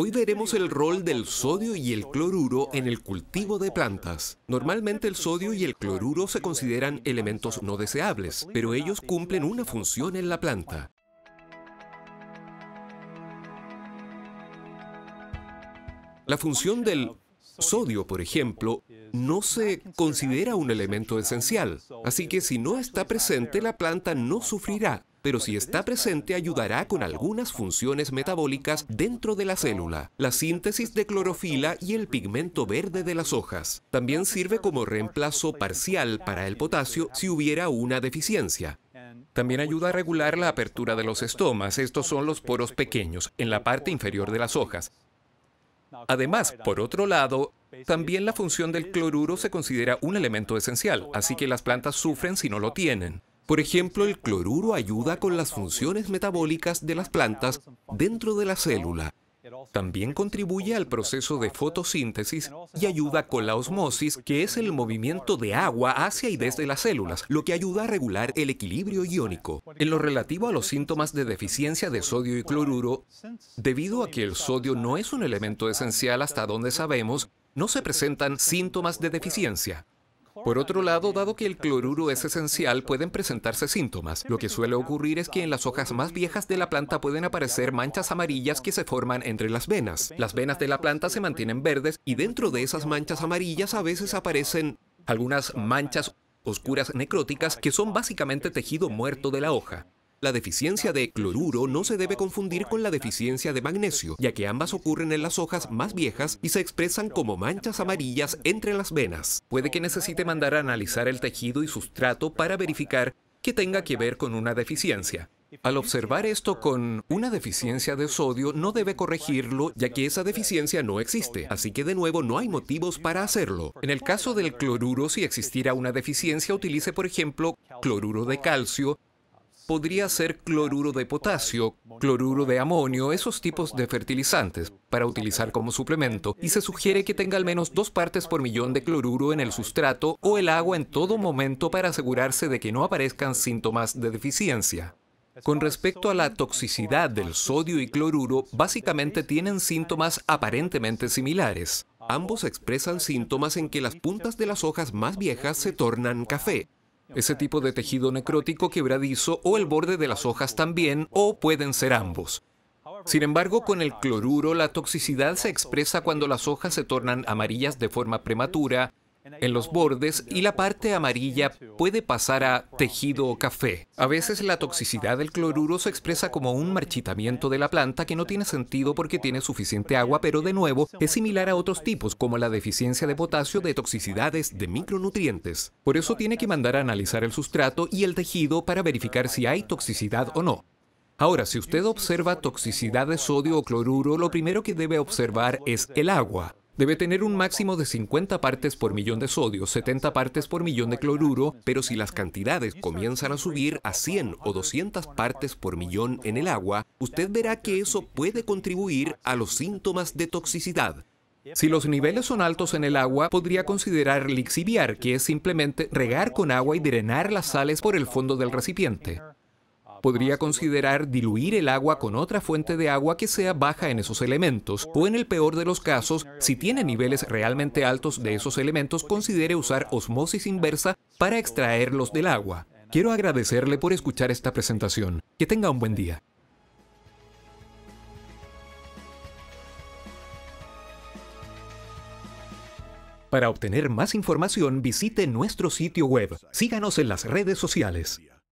Hoy veremos el rol del sodio y el cloruro en el cultivo de plantas. Normalmente el sodio y el cloruro se consideran elementos no deseables, pero ellos cumplen una función en la planta. La función del sodio, por ejemplo, no se considera un elemento esencial, así que si no está presente la planta no sufrirá, pero si está presente ayudará con algunas funciones metabólicas dentro de la célula, la síntesis de clorofila y el pigmento verde de las hojas. También sirve como reemplazo parcial para el potasio si hubiera una deficiencia. También ayuda a regular la apertura de los estomas. Estos son los poros pequeños, en la parte inferior de las hojas. Además, por otro lado, también la función del cloruro se considera un elemento esencial, así que las plantas sufren si no lo tienen. Por ejemplo, el cloruro ayuda con las funciones metabólicas de las plantas dentro de la célula. También contribuye al proceso de fotosíntesis y ayuda con la osmosis, que es el movimiento de agua hacia y desde las células, lo que ayuda a regular el equilibrio iónico. En lo relativo a los síntomas de deficiencia de sodio y cloruro, debido a que el sodio no es un elemento esencial hasta donde sabemos, no se presentan síntomas de deficiencia. Por otro lado, dado que el cloruro es esencial, pueden presentarse síntomas. Lo que suele ocurrir es que en las hojas más viejas de la planta pueden aparecer manchas amarillas que se forman entre las venas. Las venas de la planta se mantienen verdes y dentro de esas manchas amarillas a veces aparecen algunas manchas oscuras necróticas que son básicamente tejido muerto de la hoja. La deficiencia de cloruro no se debe confundir con la deficiencia de magnesio, ya que ambas ocurren en las hojas más viejas y se expresan como manchas amarillas entre las venas. Puede que necesite mandar a analizar el tejido y sustrato para verificar que tenga que ver con una deficiencia. Al observar esto con una deficiencia de sodio, no debe corregirlo ya que esa deficiencia no existe, así que de nuevo no hay motivos para hacerlo. En el caso del cloruro, si existiera una deficiencia, utilice por ejemplo cloruro de calcio podría ser cloruro de potasio, cloruro de amonio, esos tipos de fertilizantes, para utilizar como suplemento, y se sugiere que tenga al menos dos partes por millón de cloruro en el sustrato o el agua en todo momento para asegurarse de que no aparezcan síntomas de deficiencia. Con respecto a la toxicidad del sodio y cloruro, básicamente tienen síntomas aparentemente similares. Ambos expresan síntomas en que las puntas de las hojas más viejas se tornan café, ese tipo de tejido necrótico quebradizo o el borde de las hojas también, o pueden ser ambos. Sin embargo, con el cloruro la toxicidad se expresa cuando las hojas se tornan amarillas de forma prematura en los bordes y la parte amarilla puede pasar a tejido o café. A veces la toxicidad del cloruro se expresa como un marchitamiento de la planta que no tiene sentido porque tiene suficiente agua, pero de nuevo es similar a otros tipos como la deficiencia de potasio de toxicidades de micronutrientes. Por eso tiene que mandar a analizar el sustrato y el tejido para verificar si hay toxicidad o no. Ahora, si usted observa toxicidad de sodio o cloruro, lo primero que debe observar es el agua. Debe tener un máximo de 50 partes por millón de sodio, 70 partes por millón de cloruro, pero si las cantidades comienzan a subir a 100 o 200 partes por millón en el agua, usted verá que eso puede contribuir a los síntomas de toxicidad. Si los niveles son altos en el agua, podría considerar lixiviar, que es simplemente regar con agua y drenar las sales por el fondo del recipiente podría considerar diluir el agua con otra fuente de agua que sea baja en esos elementos, o en el peor de los casos, si tiene niveles realmente altos de esos elementos, considere usar osmosis inversa para extraerlos del agua. Quiero agradecerle por escuchar esta presentación. Que tenga un buen día. Para obtener más información visite nuestro sitio web. Síganos en las redes sociales.